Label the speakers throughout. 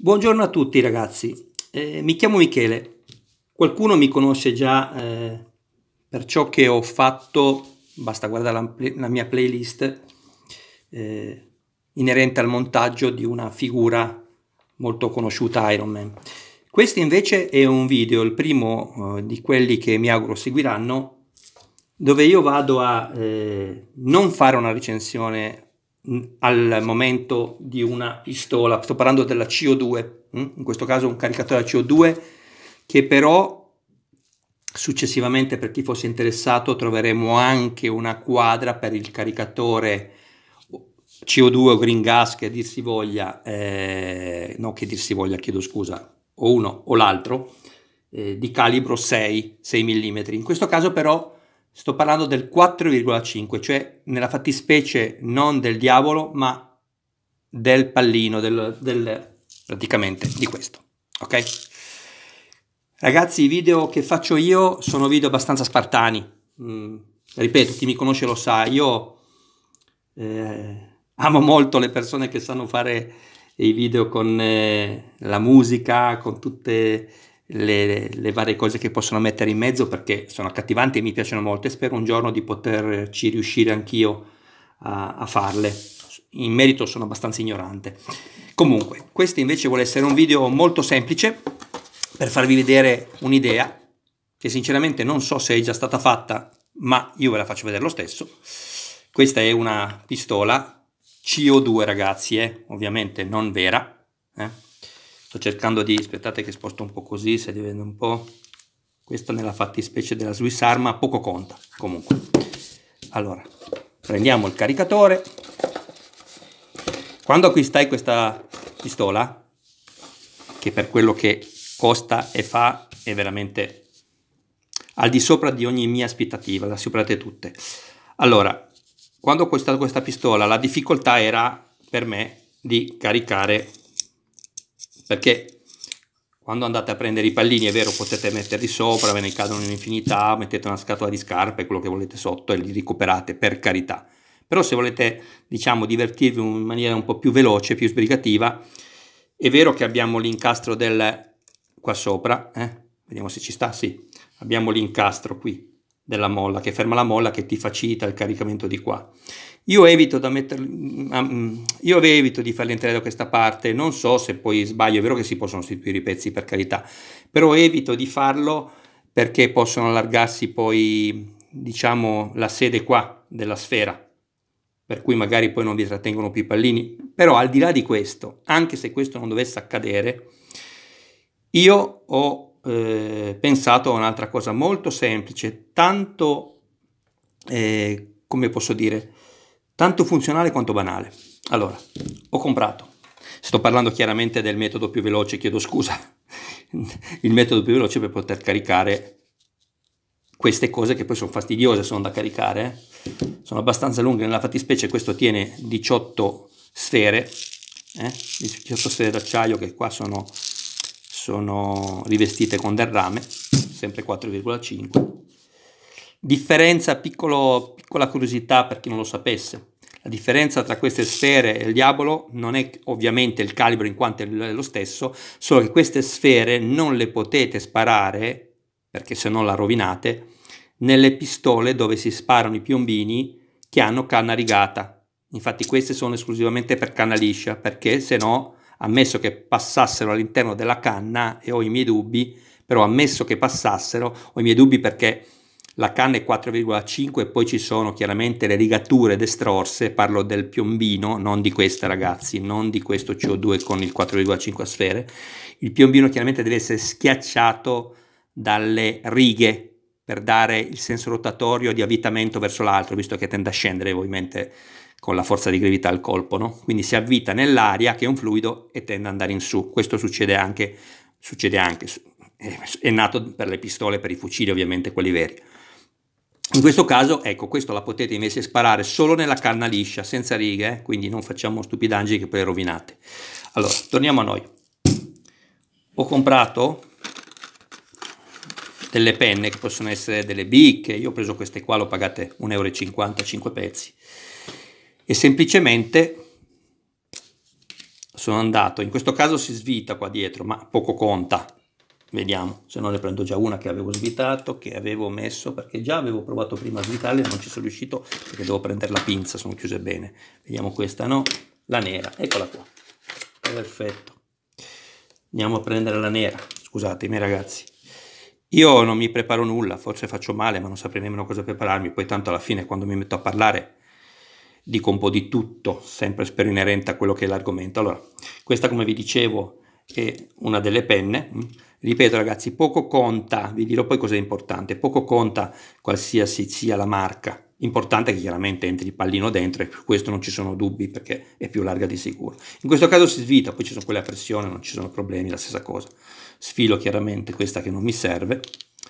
Speaker 1: Buongiorno a tutti ragazzi, eh, mi chiamo Michele, qualcuno mi conosce già eh, per ciò che ho fatto, basta guardare la, la mia playlist eh, inerente al montaggio di una figura molto conosciuta Iron Man. Questo invece è un video, il primo eh, di quelli che mi auguro seguiranno, dove io vado a eh, non fare una recensione Mm, al momento di una pistola, sto parlando della CO2, mm? in questo caso un caricatore a CO2 che però successivamente per chi fosse interessato troveremo anche una quadra per il caricatore CO2 o green gas che dir si voglia, eh, no che dir si voglia, chiedo scusa, o uno o l'altro, eh, di calibro 6, 6 mm. In questo caso però Sto parlando del 4,5, cioè nella fattispecie non del diavolo, ma del pallino, del, del, praticamente di questo. Ok? Ragazzi, i video che faccio io sono video abbastanza spartani. Mm, ripeto, chi mi conosce lo sa, io eh, amo molto le persone che sanno fare i video con eh, la musica, con tutte le, le, varie cose che possono mettere in mezzo perché sono accattivanti e mi piacciono molto e spero un giorno di poterci riuscire anch'io a, a farle. In merito sono abbastanza ignorante. Comunque, questo invece vuole essere un video molto semplice per farvi vedere un'idea che sinceramente non so se è già stata fatta, ma io ve la faccio vedere lo stesso. Questa è una pistola CO2 ragazzi, eh? ovviamente non vera, eh? sto cercando di aspettate che sposto un po' così se li un po' questa nella fattispecie della Swiss Arma poco conta comunque allora prendiamo il caricatore quando acquistai questa pistola che per quello che costa e fa è veramente al di sopra di ogni mia aspettativa la superate tutte allora quando ho acquistato questa pistola la difficoltà era per me di caricare perché quando andate a prendere i pallini è vero potete metterli sopra, ve ne cadono in infinità, mettete una scatola di scarpe, quello che volete sotto e li recuperate per carità. Però se volete diciamo divertirvi in maniera un po' più veloce, più sbrigativa, è vero che abbiamo l'incastro del qua sopra, eh? vediamo se ci sta, sì, abbiamo l'incastro qui della molla che ferma la molla che ti facilita il caricamento di qua. Io evito, metterlo, mm, ah, mm, io evito, di farli entrare da questa parte, non so se poi sbaglio, è vero che si possono sostituire i pezzi per carità, però evito di farlo perché possono allargarsi poi, diciamo, la sede qua della sfera, per cui magari poi non vi trattengono più i pallini. Però al di là di questo, anche se questo non dovesse accadere, io ho eh, pensato a un'altra cosa molto semplice, tanto, eh, come posso dire, tanto funzionale quanto banale. Allora, ho comprato, sto parlando chiaramente del metodo più veloce, chiedo scusa, il metodo più veloce per poter caricare queste cose che poi sono fastidiose, sono da caricare, eh. sono abbastanza lunghe, nella fattispecie questo tiene 18 sfere, eh? 18 sfere d'acciaio che qua sono, sono rivestite con del rame, sempre 4,5 Differenza, piccolo, piccola curiosità per chi non lo sapesse. La differenza tra queste sfere e il diavolo non è ovviamente il calibro in quanto è lo stesso, solo che queste sfere non le potete sparare, perché se no la rovinate, nelle pistole dove si sparano i piombini che hanno canna rigata. Infatti queste sono esclusivamente per canna liscia, perché se no, ammesso che passassero all'interno della canna, e ho i miei dubbi, però ammesso che passassero, ho i miei dubbi perché la canna è 4,5 e poi ci sono chiaramente le rigature destrorse, parlo del piombino, non di questa ragazzi, non di questo CO2 con il 4,5 a sfere, il piombino chiaramente deve essere schiacciato dalle righe per dare il senso rotatorio di avvitamento verso l'altro, visto che tende a scendere ovviamente con la forza di gravità al colpo, no? quindi si avvita nell'aria che è un fluido e tende ad andare in su, questo succede anche, succede anche è nato per le pistole, per i fucili ovviamente quelli veri. In questo caso, ecco, questo la potete invece sparare solo nella canna liscia, senza righe, eh? quindi non facciamo stupidangi che poi rovinate. Allora, torniamo a noi. Ho comprato delle penne che possono essere delle bicche, io ho preso queste qua, le ho pagate 1,50 euro 5 pezzi, e semplicemente sono andato, in questo caso si svita qua dietro, ma poco conta, Vediamo, se no ne prendo già una che avevo svitato, che avevo messo, perché già avevo provato prima a svitarle, non ci sono riuscito perché devo prendere la pinza, sono chiuse bene. Vediamo questa, no? La nera, eccola qua. Perfetto. Andiamo a prendere la nera, scusatemi ragazzi. Io non mi preparo nulla, forse faccio male, ma non saprei nemmeno cosa prepararmi, poi tanto alla fine quando mi metto a parlare dico un po' di tutto, sempre spero inerente a quello che è l'argomento. Allora, questa come vi dicevo e una delle penne. Mm, ripeto ragazzi, poco conta, vi dirò poi cosa è importante, poco conta qualsiasi sia la marca, importante che chiaramente entri il pallino dentro e su questo non ci sono dubbi perché è più larga di sicuro. In questo caso si svita, poi ci sono quelle a pressione, non ci sono problemi, la stessa cosa. Sfilo chiaramente questa che non mi serve,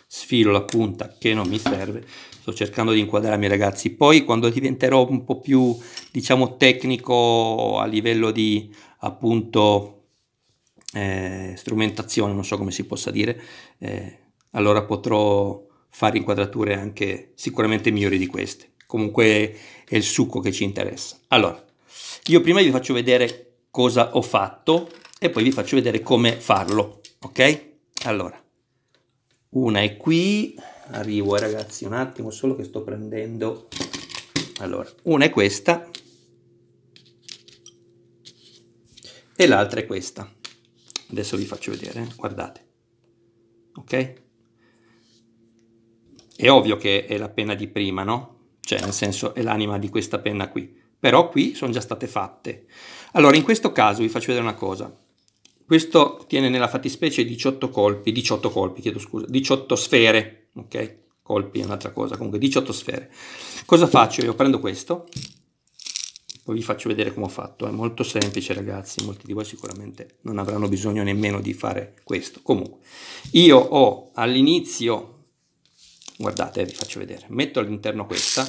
Speaker 1: sfilo la punta che non mi serve, sto cercando di inquadrarmi ragazzi, poi quando diventerò un po' più diciamo tecnico a livello di appunto eh, strumentazione, non so come si possa dire, eh, allora potrò fare inquadrature anche sicuramente migliori di queste. Comunque è il succo che ci interessa. Allora, io prima vi faccio vedere cosa ho fatto e poi vi faccio vedere come farlo, ok? Allora, una è qui, arrivo eh, ragazzi un attimo, solo che sto prendendo... Allora, una è questa e l'altra è questa adesso vi faccio vedere, eh. guardate, ok? È ovvio che è la penna di prima, no? Cioè, nel senso, è l'anima di questa penna qui. Però qui sono già state fatte. Allora, in questo caso vi faccio vedere una cosa. Questo tiene nella fattispecie 18 colpi, 18 colpi, chiedo scusa, 18 sfere, ok? Colpi è un'altra cosa, comunque 18 sfere. Cosa faccio? Io prendo questo, poi vi faccio vedere come ho fatto, è molto semplice ragazzi, molti di voi sicuramente non avranno bisogno nemmeno di fare questo. Comunque, io ho all'inizio, guardate vi faccio vedere, metto all'interno questa,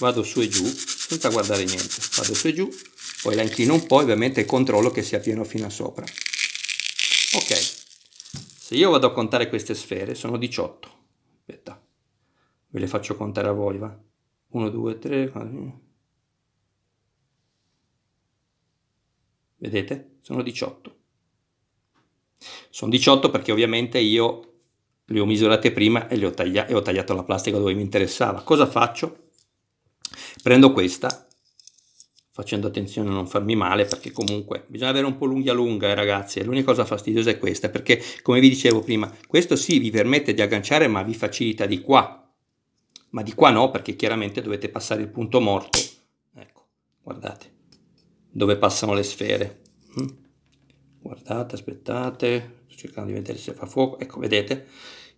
Speaker 1: vado su e giù senza guardare niente, vado su e giù, poi la inchino un po' ovviamente controllo che sia pieno fino a sopra. Ok, se io vado a contare queste sfere sono 18, aspetta, ve le faccio contare a voi va, 1, 2, 3, 4, Vedete? Sono 18. Sono 18 perché ovviamente io le ho misurate prima e, le ho, e ho tagliato la plastica dove mi interessava. Cosa faccio? Prendo questa, facendo attenzione a non farmi male, perché comunque bisogna avere un po' l'unghia lunga, eh, ragazzi. L'unica cosa fastidiosa è questa, perché come vi dicevo prima, questo sì vi permette di agganciare, ma vi facilita di qua. Ma di qua no, perché chiaramente dovete passare il punto morto. Ecco, guardate dove passano le sfere. Mm. Guardate, aspettate, sto cercando di vedere se fa fuoco. Ecco, vedete?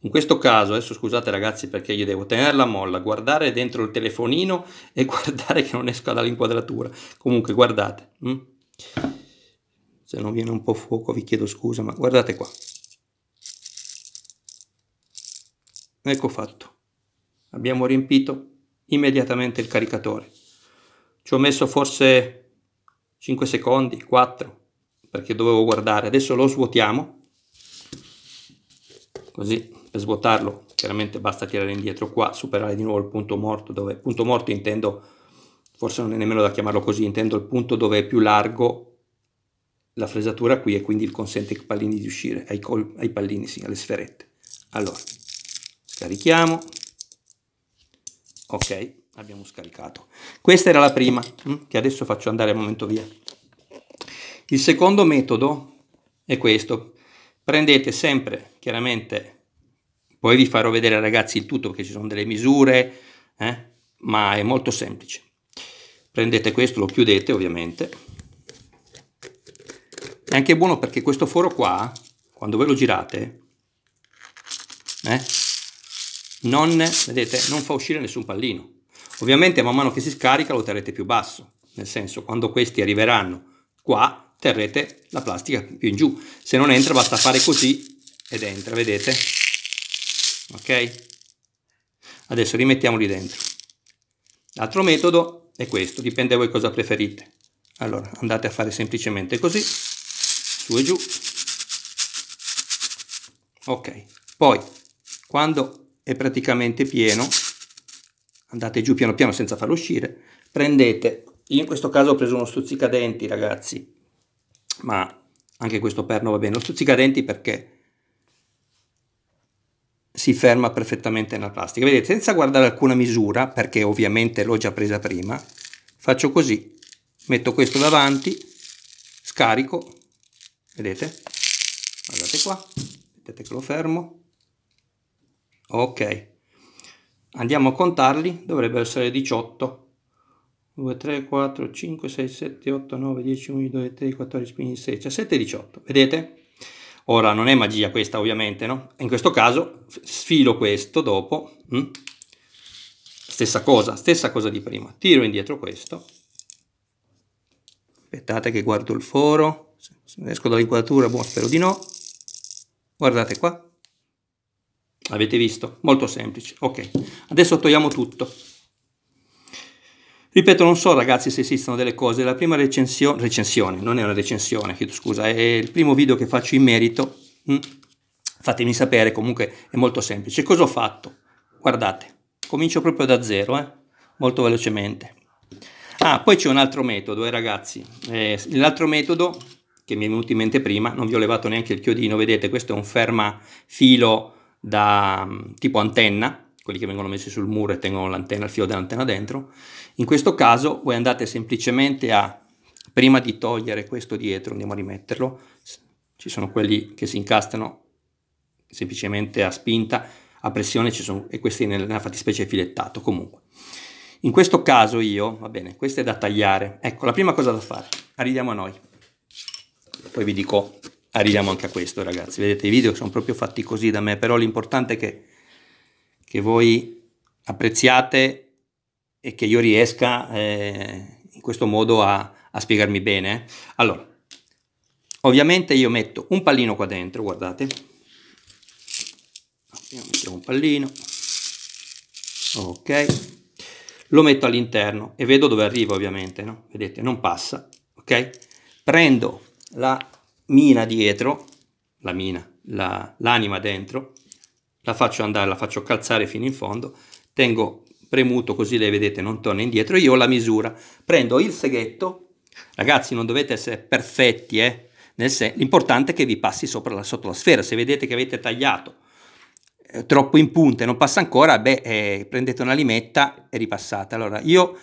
Speaker 1: In questo caso, adesso scusate ragazzi perché io devo tenere la molla, guardare dentro il telefonino e guardare che non esca dall'inquadratura. Comunque, guardate. Mm. Se non viene un po' fuoco vi chiedo scusa, ma guardate qua. Ecco fatto. Abbiamo riempito immediatamente il caricatore. Ci ho messo forse 5 secondi, 4, perché dovevo guardare. Adesso lo svuotiamo, così per svuotarlo chiaramente basta tirare indietro qua, superare di nuovo il punto morto, dove punto morto intendo, forse non è nemmeno da chiamarlo così, intendo il punto dove è più largo la fresatura qui e quindi consente ai pallini di uscire, ai, col, ai pallini, sì, alle sferette. Allora, scarichiamo, ok, abbiamo scaricato. Questa era la prima, mm, che adesso faccio andare al momento via. Il secondo metodo è questo. Prendete sempre, chiaramente, poi vi farò vedere ragazzi il tutto perché ci sono delle misure, eh? ma è molto semplice. Prendete questo, lo chiudete ovviamente. È anche buono perché questo foro qua, quando ve lo girate, eh, non, vedete, non fa uscire nessun pallino Ovviamente man mano che si scarica lo terrete più basso, nel senso quando questi arriveranno qua terrete la plastica più in giù. Se non entra basta fare così ed entra, vedete? Ok? Adesso rimettiamoli dentro. L'altro metodo è questo, dipende da voi cosa preferite. Allora andate a fare semplicemente così, su e giù. Ok, poi quando è praticamente pieno andate giù piano piano senza farlo uscire, prendete, io in questo caso ho preso uno stuzzicadenti ragazzi, ma anche questo perno va bene, lo stuzzicadenti perché si ferma perfettamente nella plastica, vedete senza guardare alcuna misura, perché ovviamente l'ho già presa prima, faccio così, metto questo davanti, scarico, vedete, guardate qua, vedete che lo fermo, ok, andiamo a contarli, dovrebbero essere 18. 2, 3, 4, 5, 6, 7, 8, 9, 10, 11, 12, 13, 14, 15, 16, 17, 18. Vedete? Ora non è magia questa ovviamente, no? In questo caso sfilo questo dopo, mh? Hm? stessa cosa, stessa cosa di prima, tiro indietro questo, aspettate che guardo il foro, se esco dall'inquadratura, buon spero di no, guardate qua, Avete visto? Molto semplice. Ok, adesso togliamo tutto. Ripeto, non so ragazzi se esistono delle cose, la prima recensio recensione, non è una recensione, chiedo scusa, è il primo video che faccio in merito, mm. fatemi sapere, comunque è molto semplice. Cosa ho fatto? Guardate, comincio proprio da zero, eh? molto velocemente. Ah, poi c'è un altro metodo, eh, ragazzi, eh, l'altro metodo che mi è venuto in mente prima, non vi ho levato neanche il chiodino, vedete questo è un ferma filo da mm, tipo antenna, quelli che vengono messi sul muro e tengono l'antenna, il filo dell'antenna dentro. In questo caso voi andate semplicemente a, prima di togliere questo dietro, andiamo a rimetterlo, ci sono quelli che si incastrano semplicemente a spinta, a pressione ci sono, e questi nella fattispecie è filettato comunque. In questo caso io, va bene, questo è da tagliare. Ecco, la prima cosa da fare, arriviamo a noi. Poi vi dico arriviamo anche a questo ragazzi, vedete i video sono proprio fatti così da me, però l'importante è che, che voi apprezziate e che io riesca eh, in questo modo a, a spiegarmi bene. Allora, ovviamente io metto un pallino qua dentro, guardate, ah, mettiamo un pallino, ok, lo metto all'interno e vedo dove arriva ovviamente, no? vedete, non passa, ok? Prendo la mina dietro, la mina, la, l'anima dentro, la faccio andare, la faccio calzare fino in fondo, tengo premuto così le vedete non torna indietro, io ho la misura, prendo il seghetto, ragazzi non dovete essere perfetti, eh? Sen- l'importante è che vi passi sopra la, sotto la sfera, se vedete che avete tagliato eh, troppo in punta e non passa ancora, beh, eh, prendete una limetta e ripassate. Allora, io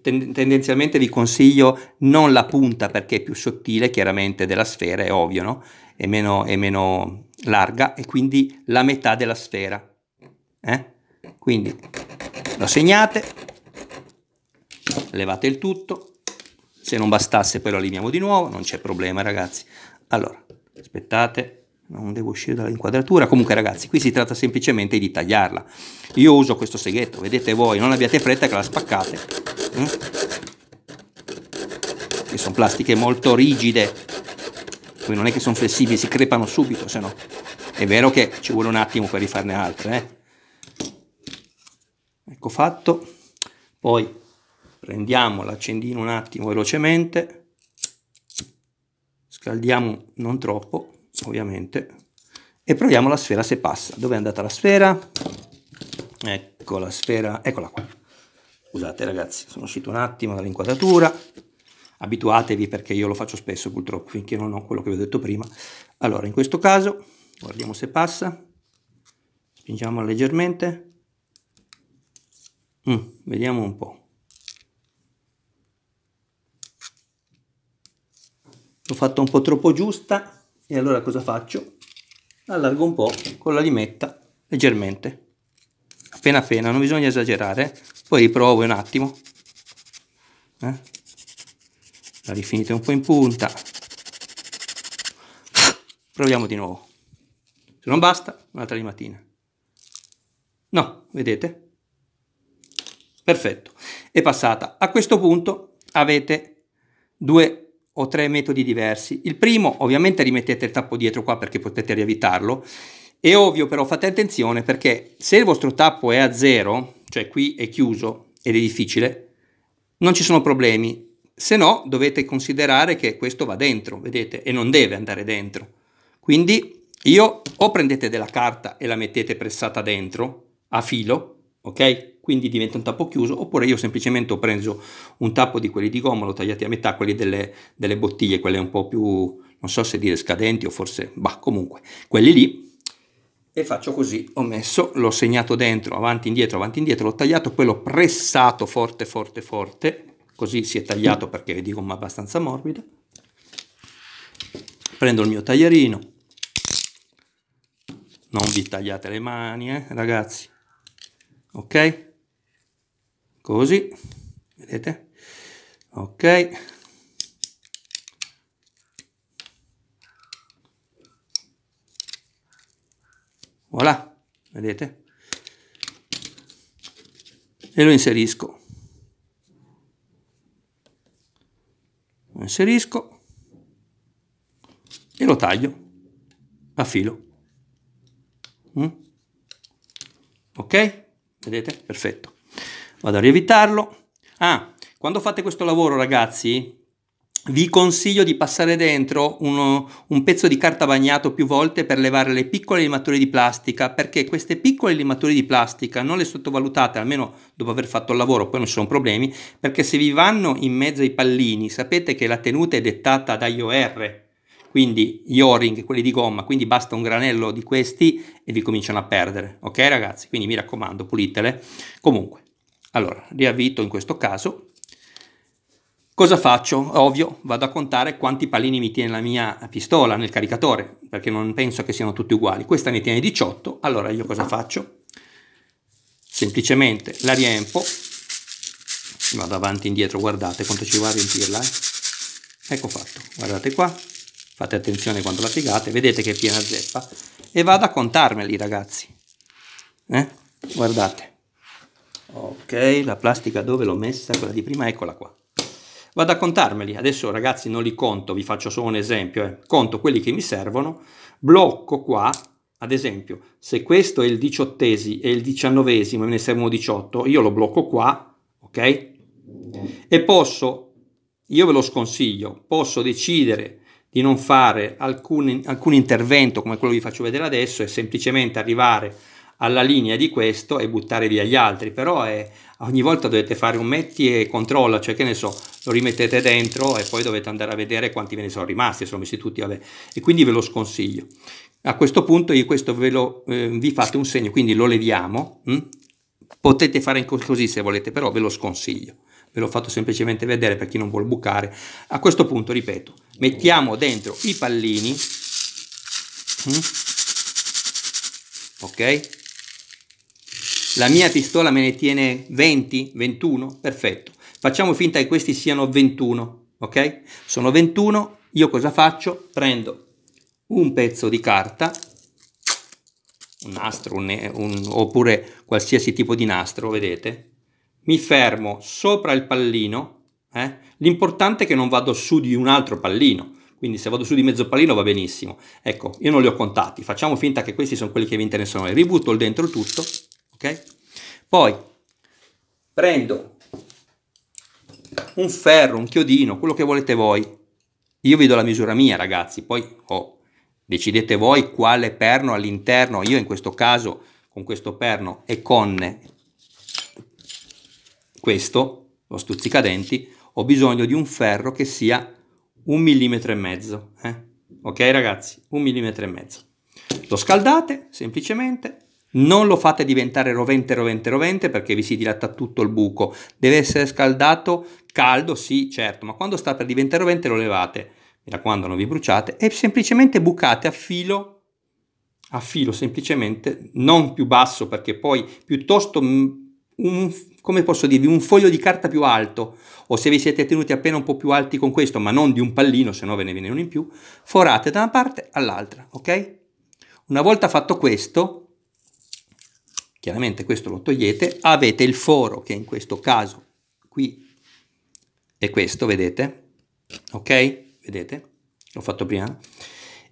Speaker 1: tendenzialmente vi consiglio non la punta perché è più sottile chiaramente della sfera, è ovvio, no? è, meno, è meno larga e quindi la metà della sfera. Eh? Quindi lo segnate, levate il tutto, se non bastasse poi lo allineiamo di nuovo, non c'è problema ragazzi. Allora, aspettate, non devo uscire dall'inquadratura, comunque ragazzi qui si tratta semplicemente di tagliarla, io uso questo seghetto, vedete voi, non abbiate fretta che la spaccate, eh? che sono plastiche molto rigide, poi non è che sono flessibili, si crepano subito, se no è vero che ci vuole un attimo per rifarne altre, eh? ecco fatto, poi prendiamo l'accendino un attimo velocemente, scaldiamo non troppo, ovviamente, e proviamo la sfera se passa. Dove è andata la sfera? Ecco la sfera, eccola qua. Scusate ragazzi, sono uscito un attimo dall'inquadratura, abituatevi perché io lo faccio spesso purtroppo, finché non ho quello che vi ho detto prima. Allora, in questo caso, guardiamo se passa, spingiamo leggermente, mm, vediamo un po'. L'ho fatta un po' troppo giusta, e allora cosa faccio? Allargo un po' con la limetta, leggermente. Appena appena, non bisogna esagerare. Poi riprovo un attimo. Eh? La rifinite un po' in punta. Proviamo di nuovo. Se non basta, un'altra limatina. No, vedete? Perfetto, è passata. A questo punto avete due ho tre metodi diversi. Il primo, ovviamente rimettete il tappo dietro qua perché potete rievitarlo. È ovvio però fate attenzione perché se il vostro tappo è a zero, cioè qui è chiuso ed è difficile, non ci sono problemi. Se no dovete considerare che questo va dentro, vedete, e non deve andare dentro. Quindi io o prendete della carta e la mettete pressata dentro a filo, ok? quindi diventa un tappo chiuso, oppure io semplicemente ho preso un tappo di quelli di gomma, l'ho tagliati a metà, quelli delle, delle bottiglie, quelle un po' più, non so se dire scadenti o forse, bah comunque, quelli lì, e faccio così, ho messo, l'ho segnato dentro, avanti, indietro, avanti, indietro, l'ho tagliato, poi l'ho pressato forte, forte, forte, così si è tagliato perché è di gomma abbastanza morbida, prendo il mio taglierino, non vi tagliate le mani, eh, ragazzi, ok? così, vedete? Ok. Voilà, vedete? E lo inserisco. Lo inserisco e lo taglio a filo. Mm? Ok? Vedete? Perfetto vado a rievitarlo. Ah, quando fate questo lavoro ragazzi, vi consiglio di passare dentro uno, un pezzo di carta bagnato più volte per levare le piccole limature di plastica, perché queste piccole limature di plastica non le sottovalutate, almeno dopo aver fatto il lavoro, poi non ci sono problemi, perché se vi vanno in mezzo ai pallini, sapete che la tenuta è dettata da IOR, quindi gli o-ring, quelli di gomma, quindi basta un granello di questi e vi cominciano a perdere, ok ragazzi? Quindi mi raccomando, pulitele. Comunque, allora, riavvito in questo caso. Cosa faccio? Ovvio, vado a contare quanti pallini mi tiene la mia pistola nel caricatore, perché non penso che siano tutti uguali. Questa ne tiene 18, allora io cosa faccio? Semplicemente la riempo, vado avanti e indietro, guardate quanto ci va a riempirla. Eh? Ecco fatto, guardate qua, fate attenzione quando la piegate, vedete che è piena zeppa, e vado a contarmeli ragazzi. Eh? Guardate ok la plastica dove l'ho messa quella di prima eccola qua vado a contarmeli adesso ragazzi non li conto vi faccio solo un esempio eh. conto quelli che mi servono blocco qua ad esempio se questo è il diciottesimo e il diciannovesimo e ne servono 18 io lo blocco qua ok e posso io ve lo sconsiglio posso decidere di non fare alcun, alcun intervento come quello che vi faccio vedere adesso e semplicemente arrivare alla linea di questo e buttare via gli altri, però è, ogni volta dovete fare un metti e controlla, cioè che ne so, lo rimettete dentro e poi dovete andare a vedere quanti ve ne sono rimasti, sono messi tutti, vabbè, e quindi ve lo sconsiglio. A questo punto io questo ve lo, eh, vi fate un segno, quindi lo leviamo, mh? Hm? potete fare così se volete, però ve lo sconsiglio, ve l'ho fatto semplicemente vedere per chi non vuole bucare. A questo punto, ripeto, mettiamo dentro i pallini, mh? Hm? ok? La mia pistola me ne tiene 20, 21, perfetto. Facciamo finta che questi siano 21, ok? Sono 21, io cosa faccio? Prendo un pezzo di carta, un nastro un, un, oppure qualsiasi tipo di nastro, vedete? Mi fermo sopra il pallino, eh? l'importante è che non vado su di un altro pallino, quindi se vado su di mezzo pallino va benissimo. Ecco, io non li ho contati, facciamo finta che questi sono quelli che vi interessano, ributto dentro tutto ok? Poi prendo un ferro, un chiodino, quello che volete voi. Io vi do la misura mia, ragazzi, poi oh, decidete voi quale perno all'interno. Io in questo caso con questo perno e con questo, lo stuzzicadenti, ho bisogno di un ferro che sia un millimetro e mezzo. Eh? Ok ragazzi, un millimetro e mezzo. Lo scaldate semplicemente non lo fate diventare rovente, rovente, rovente perché vi si dilatta tutto il buco. Deve essere scaldato, caldo, sì, certo, ma quando sta per diventare rovente lo levate. Mi raccomando, non vi bruciate e semplicemente bucate a filo a filo semplicemente non più basso perché poi piuttosto mm, un, come posso dirvi un foglio di carta più alto o se vi siete tenuti appena un po' più alti con questo ma non di un pallino se no ve ne viene uno in più forate da una parte all'altra ok una volta fatto questo chiaramente questo lo togliete, avete il foro che in questo caso qui è questo, vedete? Ok? Vedete? L'ho fatto prima.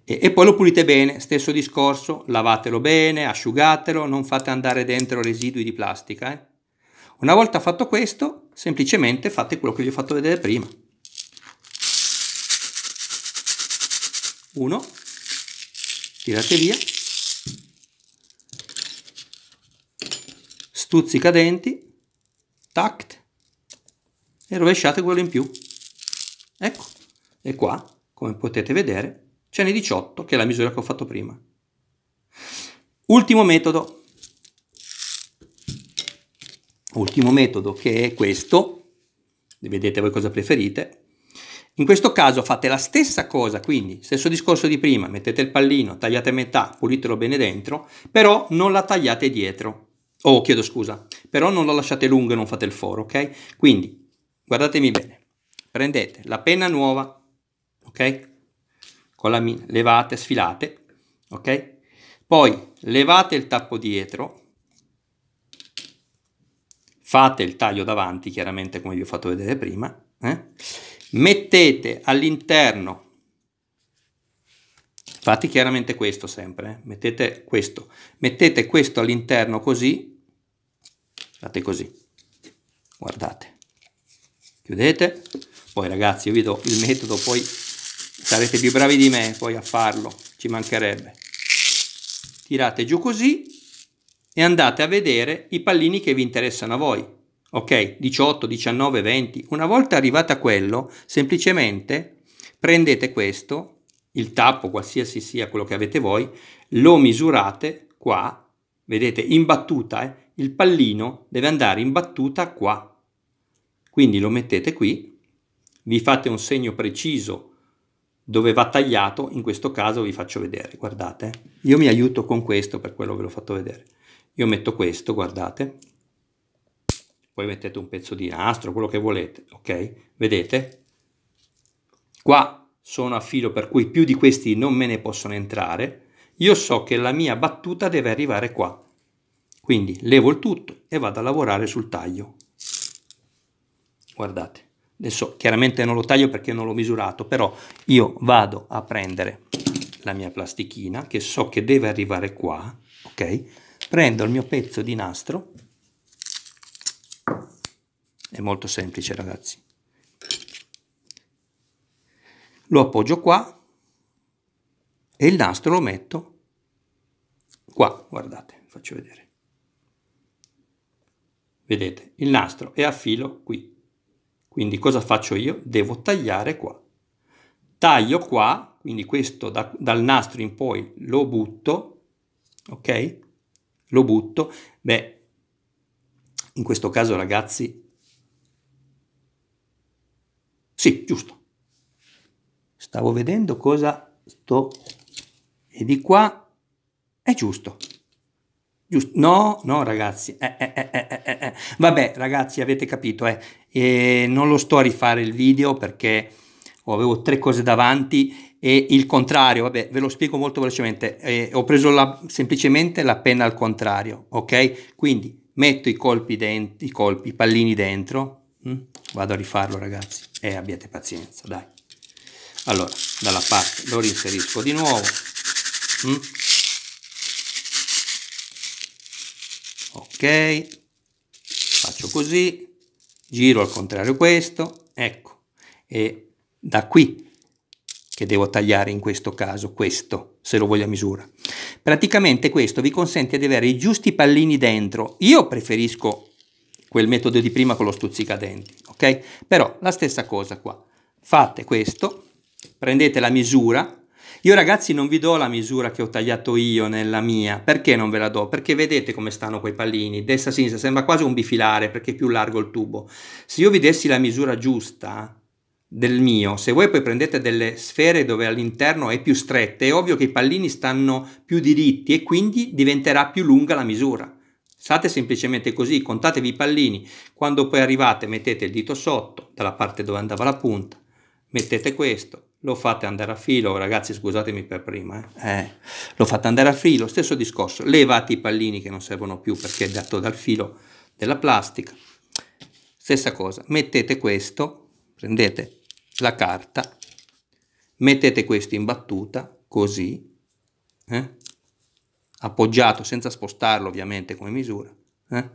Speaker 1: E, e, poi lo pulite bene, stesso discorso, lavatelo bene, asciugatelo, non fate andare dentro residui di plastica. Eh? Una volta fatto questo, semplicemente fate quello che vi ho fatto vedere prima. Uno, tirate via stuzzicadenti, tact, e rovesciate quello in più. Ecco, e qua, come potete vedere, ce n'è 18, che è la misura che ho fatto prima. Ultimo metodo. Ultimo metodo che è questo, vedete voi cosa preferite. In questo caso fate la stessa cosa, quindi stesso discorso di prima, mettete il pallino, tagliate a metà, pulitelo bene dentro, però non la tagliate dietro, Oh, chiedo scusa, però non la lasciate lunga e non fate il foro, ok? Quindi, guardatemi bene, prendete la penna nuova, ok? Con la mina, levate, sfilate, ok? Poi levate il tappo dietro, fate il taglio davanti, chiaramente come vi ho fatto vedere prima, eh? mettete all'interno Fate chiaramente questo sempre, eh? mettete questo, mettete questo all'interno così, fate così, guardate, chiudete, poi ragazzi io vi do il metodo, poi sarete più bravi di me poi a farlo, ci mancherebbe. Tirate giù così e andate a vedere i pallini che vi interessano a voi, ok? 18, 19, 20, una volta arrivata a quello, semplicemente prendete questo il tappo, qualsiasi sia quello che avete voi, lo misurate qua, vedete in battuta, eh? il pallino deve andare in battuta qua. Quindi lo mettete qui, vi fate un segno preciso dove va tagliato, in questo caso vi faccio vedere, guardate. Eh. Io mi aiuto con questo, per quello ve l'ho fatto vedere. Io metto questo, guardate. Poi mettete un pezzo di nastro, quello che volete, ok? Vedete? Qua sono a filo per cui più di questi non me ne possono entrare, io so che la mia battuta deve arrivare qua. Quindi levo il tutto e vado a lavorare sul taglio. Guardate, adesso chiaramente non lo taglio perché non l'ho misurato, però io vado a prendere la mia plastichina che so che deve arrivare qua, ok? Prendo il mio pezzo di nastro, è molto semplice ragazzi, lo appoggio qua e il nastro lo metto qua, guardate, faccio vedere. Vedete, il nastro è a filo qui. Quindi cosa faccio io? Devo tagliare qua. Taglio qua, quindi questo da, dal nastro in poi lo butto, ok? Lo butto. Beh, in questo caso ragazzi... Sì, giusto stavo vedendo cosa sto e di qua è giusto giusto no no ragazzi eh eh eh, eh, eh, eh, vabbè ragazzi avete capito eh. non lo sto a rifare il video perché avevo tre cose davanti e il contrario vabbè ve lo spiego molto velocemente ho preso la, semplicemente la penna al contrario ok quindi metto i colpi dentro i colpi i pallini dentro hm? vado a rifarlo ragazzi e abbiate pazienza dai allora dalla parte lo reinserisco di nuovo mm. ok faccio così giro al contrario questo ecco e da qui che devo tagliare in questo caso questo se lo voglio a misura praticamente questo vi consente di avere i giusti pallini dentro io preferisco quel metodo di prima con lo stuzzicadenti ok però la stessa cosa qua fate questo prendete la misura. Io ragazzi non vi do la misura che ho tagliato io nella mia, perché non ve la do? Perché vedete come stanno quei pallini, destra sinistra, sembra quasi un bifilare perché è più largo il tubo. Se io vi dessi la misura giusta del mio, se voi poi prendete delle sfere dove all'interno è più stretta, è ovvio che i pallini stanno più diritti e quindi diventerà più lunga la misura. State semplicemente così, contatevi i pallini, quando poi arrivate mettete il dito sotto, dalla parte dove andava la punta, mettete questo, lo fate andare a filo, ragazzi scusatemi per prima, eh. Eh, lo fate andare a filo, stesso discorso, levate i pallini che non servono più perché è dato dal filo della plastica, stessa cosa, mettete questo, prendete la carta, mettete questo in battuta, così, eh, appoggiato senza spostarlo ovviamente come misura, eh,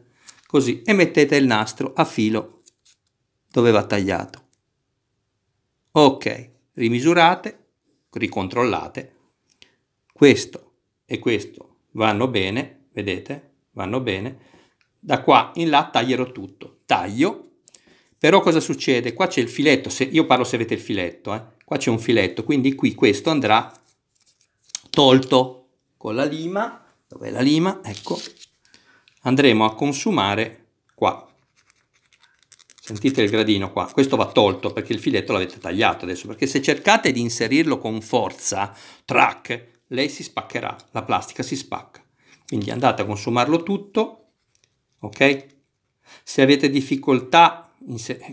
Speaker 1: così, e mettete il nastro a filo dove va tagliato. Ok rimisurate, ricontrollate. Questo e questo vanno bene, vedete, vanno bene. Da qua in là taglierò tutto. Taglio, però cosa succede? Qua c'è il filetto, se, io parlo se avete il filetto, eh? qua c'è un filetto, quindi qui questo andrà tolto con la lima, dov'è la lima? Ecco, andremo a consumare qua sentite il gradino qua, questo va tolto perché il filetto l'avete tagliato adesso, perché se cercate di inserirlo con forza, track, lei si spaccherà, la plastica si spacca. Quindi andate a consumarlo tutto, ok? Se avete difficoltà,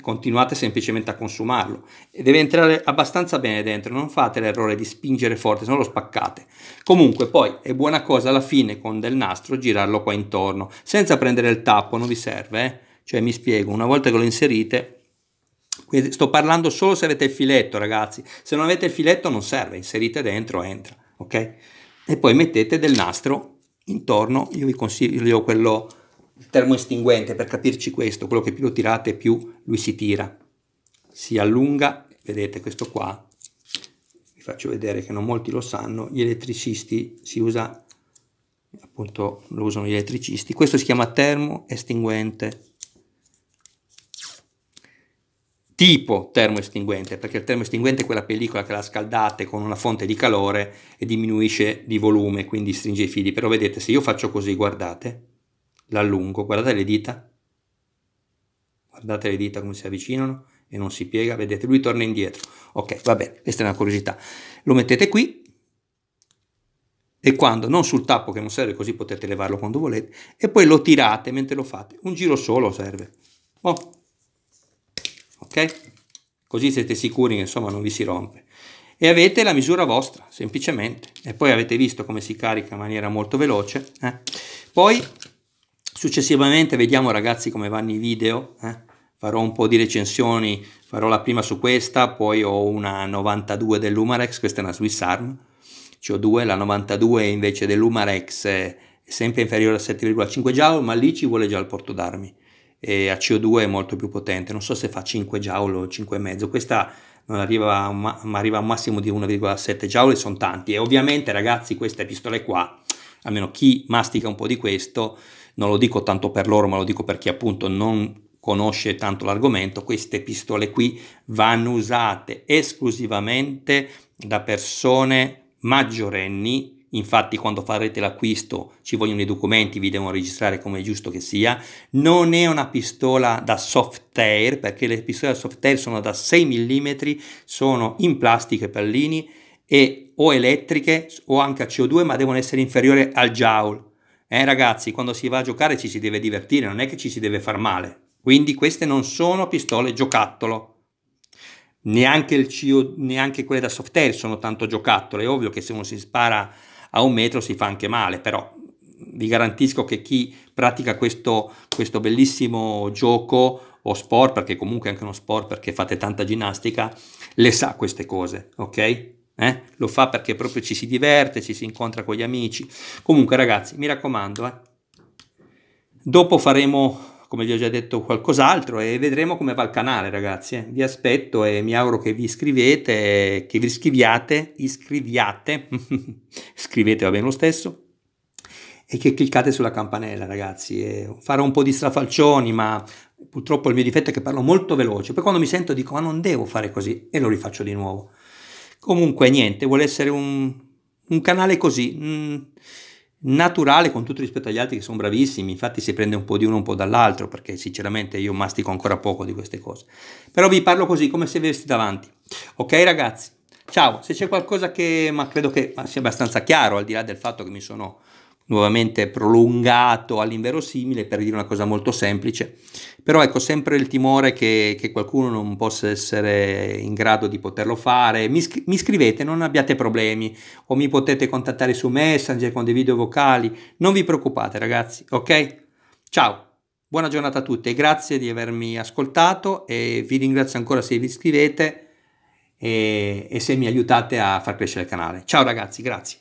Speaker 1: continuate semplicemente a consumarlo e deve entrare abbastanza bene dentro, non fate l'errore di spingere forte, se no lo spaccate. Comunque poi è buona cosa alla fine con del nastro girarlo qua intorno, senza prendere il tappo, non vi serve, eh? Cioè mi spiego, una volta che lo inserite, sto parlando solo se avete il filetto ragazzi, se non avete il filetto non serve, inserite dentro, entra, ok? E poi mettete del nastro intorno, io vi consiglio quello termoestinguente per capirci questo, quello che più lo tirate più lui si tira, si allunga, vedete questo qua, vi faccio vedere che non molti lo sanno, gli elettricisti si usa, appunto lo usano gli elettricisti, questo si chiama termoestinguente tipo termoestinguente, perché il termoestinguente è quella pellicola che la scaldate con una fonte di calore e diminuisce di volume, quindi stringe i fili. Però vedete, se io faccio così, guardate, l'allungo, guardate le dita, guardate le dita come si avvicinano e non si piega, vedete, lui torna indietro. Ok, va bene, questa è una curiosità. Lo mettete qui e quando, non sul tappo che non serve, così potete levarlo quando volete, e poi lo tirate mentre lo fate. Un giro solo serve. Oh ok? Così siete sicuri che insomma non vi si rompe. E avete la misura vostra, semplicemente. E poi avete visto come si carica in maniera molto veloce. Eh? Poi successivamente vediamo ragazzi come vanno i video. Eh? farò un po' di recensioni, farò la prima su questa, poi ho una 92 dell'Umarex, questa è una Swiss Arm, ho due, la 92 invece dell'Umarex è sempre inferiore a 7,5 Joule, ma lì ci vuole già il porto d'armi e a CO2 è molto più potente, non so se fa 5 joule o 5,5, questa non arriva a, ma arriva a un massimo di 1,7 joule, sono tanti e ovviamente ragazzi queste pistole qua, almeno chi mastica un po' di questo, non lo dico tanto per loro ma lo dico per chi appunto non conosce tanto l'argomento, queste pistole qui vanno usate esclusivamente da persone maggiorenni infatti quando farete l'acquisto ci vogliono i documenti, vi devono registrare come è giusto che sia, non è una pistola da soft air perché le pistole da soft air sono da 6 mm, sono in plastica e pallini e o elettriche o anche a CO2 ma devono essere inferiori al joule. Eh ragazzi, quando si va a giocare ci si deve divertire, non è che ci si deve far male. Quindi queste non sono pistole giocattolo. Neanche, CO, neanche quelle da soft air sono tanto giocattolo. È ovvio che se uno si spara a un metro si fa anche male, però vi garantisco che chi pratica questo, questo bellissimo gioco o sport, perché comunque è anche uno sport perché fate tanta ginnastica, le sa queste cose, ok? Eh? Lo fa perché proprio ci si diverte, ci si incontra con gli amici. Comunque ragazzi, mi raccomando, eh? dopo faremo come vi ho già detto qualcos'altro e vedremo come va il canale ragazzi eh. vi aspetto e mi auguro che vi iscrivete che vi iscriviate iscriviate scrivete va bene lo stesso e che cliccate sulla campanella ragazzi e farò un po' di strafalcioni ma purtroppo il mio difetto è che parlo molto veloce poi quando mi sento dico ma non devo fare così e lo rifaccio di nuovo comunque niente vuole essere un, un canale così mm naturale con tutto rispetto agli altri che sono bravissimi, infatti si prende un po' di uno un po' dall'altro perché sinceramente io mastico ancora poco di queste cose, però vi parlo così come se avessi davanti. Ok ragazzi, ciao, se c'è qualcosa che, ma credo che sia abbastanza chiaro al di là del fatto che mi sono nuovamente prolungato all'inverosimile per dire una cosa molto semplice, però ecco sempre il timore che, che qualcuno non possa essere in grado di poterlo fare, mi, mi, scrivete, non abbiate problemi o mi potete contattare su Messenger con dei video vocali, non vi preoccupate ragazzi, ok? Ciao, buona giornata a tutti grazie di avermi ascoltato e vi ringrazio ancora se vi iscrivete e, e se mi aiutate a far crescere il canale. Ciao ragazzi, grazie.